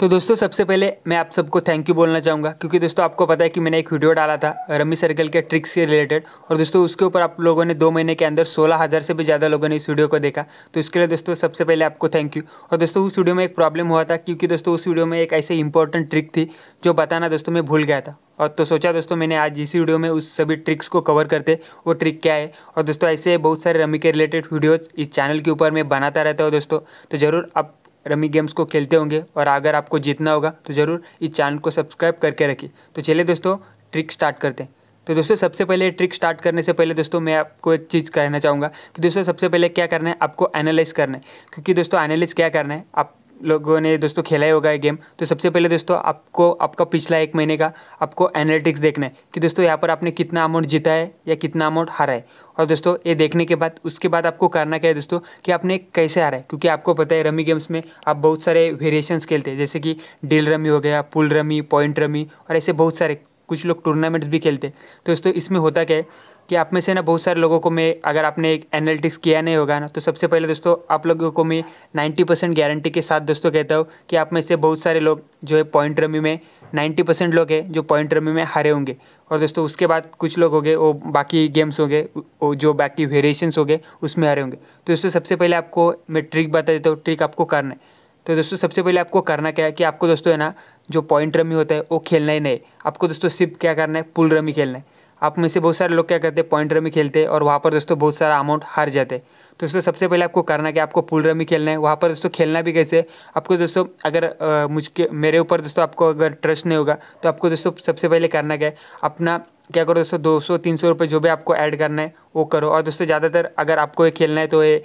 तो दोस्तों सबसे पहले मैं आप सबको थैंक यू बोलना चाहूँगा क्योंकि दोस्तों आपको पता है कि मैंने एक वीडियो डाला था रमी सर्कल के ट्रिक्स के रिलेटेड और दोस्तों उसके ऊपर आप लोगों ने दो महीने के अंदर सोलह हज़ार से भी ज़्यादा लोगों ने इस वीडियो को देखा तो इसके लिए दोस्तों सबसे पहले आपको थैंक यू और दोस्तों उस वीडियो में एक प्रॉब्लम हुआ था क्योंकि दोस्तों उस वीडियो में एक ऐसे इंपॉर्टेंट ट्रिक थी जो बताना दोस्तों मैं भूल गया था और तो सोचा दोस्तों मैंने आज इसी वीडियो में उस सभी ट्रिक्स को कवर करते वो ट्रिक क्या है और दोस्तों ऐसे बहुत सारे रमी के रिलेटेड वीडियोज़ इस चैनल के ऊपर मैं बनाता रहता हूँ दोस्तों तो ज़रूर आप रमी गेम्स को खेलते होंगे और अगर आपको जीतना होगा तो ज़रूर इस चैनल को सब्सक्राइब करके रखिए तो चलिए दोस्तों ट्रिक स्टार्ट करते हैं तो दोस्तों सबसे पहले ट्रिक स्टार्ट करने से पहले दोस्तों मैं आपको एक चीज़ कहना चाहूँगा कि दोस्तों सबसे पहले क्या करना है आपको एनालाइज करना है क्योंकि दोस्तों एनालाइज क्या करना है आप लोगों ने दोस्तों खेला ही होगा ये गेम तो सबसे पहले दोस्तों आपको आपका पिछला एक महीने का आपको एनालिटिक्स देखना है कि दोस्तों यहाँ पर आपने कितना अमाउंट जीता है या कितना अमाउंट हारा है और दोस्तों ये देखने के बाद उसके बाद आपको करना क्या है दोस्तों कि आपने कैसे हारा है क्योंकि आपको पता है रमी गेम्स में आप बहुत सारे वेरिएशंस खेलते हैं जैसे कि डील रमी हो गया पुल रमी पॉइंट रमी और ऐसे बहुत सारे कुछ लोग टूर्नामेंट्स भी खेलते हैं तो दोस्तों इसमें होता क्या है कि आप में से ना बहुत सारे लोगों को मैं अगर आपने एक एनालिटिक्स किया नहीं होगा ना तो सबसे पहले दोस्तों आप लोगों को मैं नाइन्टी परसेंट गारंटी के साथ दोस्तों कहता हूँ कि आप में से बहुत सारे लोग जो है पॉइंट रमी में नाइन्टी परसेंट लोग हैं जो पॉइंट रमी में हारे होंगे और दोस्तों उसके बाद कुछ लोग हो गए वो बाकी गेम्स हो गए वो जो बाकी वेरिएशंस हो गए उसमें हारे होंगे तो दोस्तों सबसे पहले आपको मैं ट्रिक बता देता हूँ ट्रिक आपको करना है तो दोस्तों सबसे पहले आपको करना क्या है कि आपको दोस्तों है ना जो पॉइंट रमी होता है वो खेलना ही नहीं आपको दोस्तों सिर्फ क्या करना है पुल रमी खेलना है आप में से बहुत सारे लोग क्या करते हैं पॉइंट रमी खेलते हैं और वहाँ पर दोस्तों बहुत सारा अमाउंट हार जाते हैं तो दोस्तों सबसे पहले आपको करना क्या आपको पुल रमी खेलना है वहाँ पर दोस्तों खेलना भी कैसे आपको दोस्तों अगर मुझके मेरे ऊपर दोस्तों आपको अगर ट्रस्ट नहीं होगा तो आपको दोस्तों सबसे पहले करना क्या है अपना क्या करो दोस्तों दो सौ तीन सौ रुपये जो भी आपको ऐड करना है वो करो और दोस्तों ज़्यादातर अगर आपको ये खेलना है तो ये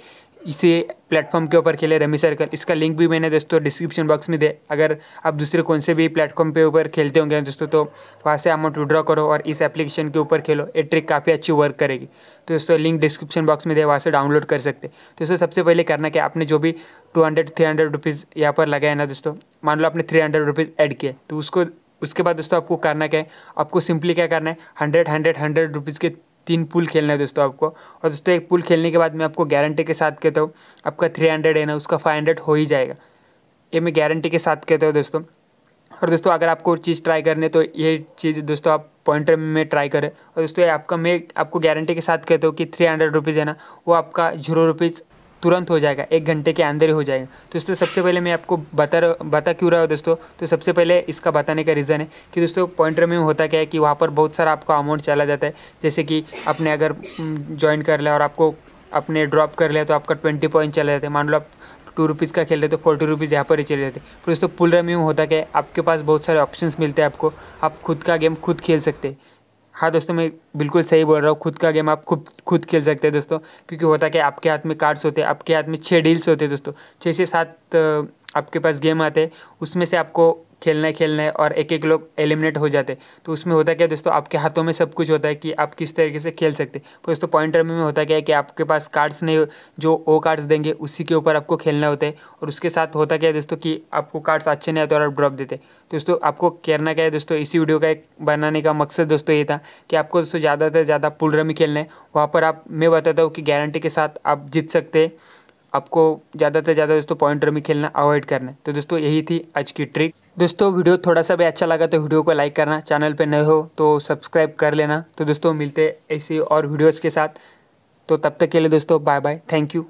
इसी प्लेटफॉर्म के ऊपर खेले रमी सर्कल इसका लिंक भी मैंने दोस्तों डिस्क्रिप्शन बॉक्स में दे अगर आप दूसरे कौन से भी प्लेटफॉर्म पे ऊपर खेलते होंगे दोस्तों तो वहाँ से अमाउंट विड्रॉ करो और इस एप्लीकेशन के ऊपर खेलो ये ट्रिक काफ़ी अच्छी वर्क करेगी तो दोस्तों लिंक डिस्क्रिप्शन बॉक्स में दे वहाँ से डाउनलोड कर सकते तो दोस्तों सबसे पहले करना क्या आपने जो भी two hundred three hundred rupees यहाँ पर लगाया ना दोस्तों मान लो आपने थ्री हंड्रेड रुपीज़ ऐड किए तो उसको उसके बाद दोस्तों आपको करना क्या है आपको सिंपली क्या करना है हंड्रेड हंड्रेड हंड्रेड रुपीज़ के तीन पुल खेलना है दोस्तों आपको और दोस्तों एक पुल खेलने के बाद मैं आपको गारंटी के साथ कहता हूँ आपका थ्री हंड्रेड है ना उसका फाइव हंड्रेड हो ही जाएगा ये मैं गारंटी के साथ कहता हूँ दोस्तों और दोस्तों अगर आपको चीज़ ट्राई करनी तो ये चीज़ दोस्तों आप पॉइंटर में ट्राई करें और दोस्तों आपका मैं आपको गारंटी के साथ कहता हूँ कि थ्री हंड्रेड रुपीज़ है ना वो आपका जीरो रुपीज़ तुरंत हो जाएगा एक घंटे के अंदर ही हो जाएगा तो दोस्तों सबसे पहले मैं आपको बता बता क्यों रहा हूँ दोस्तों तो सबसे पहले इसका बताने का रीज़न है कि दोस्तों पॉइंटर में होता क्या है कि वहाँ पर बहुत सारा आपका अमाउंट चला जाता है जैसे कि आपने अगर ज्वाइन कर लिया और आपको अपने ड्रॉप कर लिया तो आपका ट्वेंटी पॉइंट चला जाता है मान लो आप टू रुपीज़ का खेल रहे तो फोर्टी रुपीज़ यहाँ पर ही चले जाते फिर दोस्तों पुल रमी होता क्या है आपके पास बहुत सारे ऑप्शंस मिलते हैं आपको आप खुद का गेम खुद खेल सकते हैं हाँ दोस्तों मैं बिल्कुल सही बोल रहा हूँ खुद का गेम आप खुद खुद खेल सकते हैं दोस्तों क्योंकि होता कि आपके हाथ में कार्ड्स होते हैं आपके हाथ में छः डील्स होते हैं दोस्तों छः से सात आपके पास गेम आते हैं उसमें से आपको खेलने खेलने और एक एक लोग एलिमिनेट हो जाते तो उसमें होता क्या दोस्तों आपके हाथों में सब कुछ होता है कि आप किस तरीके से खेल सकते तो दोस्तों पॉइंट रमी में होता क्या है कि आपके पास कार्ड्स नहीं जो ओ कार्ड्स देंगे उसी के ऊपर आपको खेलना होता है और उसके साथ होता क्या है दोस्तों कि आपको कार्ड्स अच्छे नहीं आते और आप ड्रॉप देते तो दोस्तों आपको करना क्या है दोस्तों इसी वीडियो का एक बनाने का मकसद दोस्तों ये था कि आपको दोस्तों ज़्यादा से ज़्यादा पुल रमी खेलना है वहाँ पर आप मैं बताता हूँ कि गारंटी के साथ आप जीत सकते हैं आपको ज़्यादा से ज़्यादा दोस्तों पॉइंटर में खेलना अवॉइड करना है तो दोस्तों यही थी आज की ट्रिक दोस्तों वीडियो थोड़ा सा भी अच्छा लगा तो वीडियो को लाइक करना चैनल पे नए हो तो सब्सक्राइब कर लेना तो दोस्तों मिलते ऐसी और वीडियोस के साथ तो तब तक के लिए दोस्तों बाय बाय थैंक यू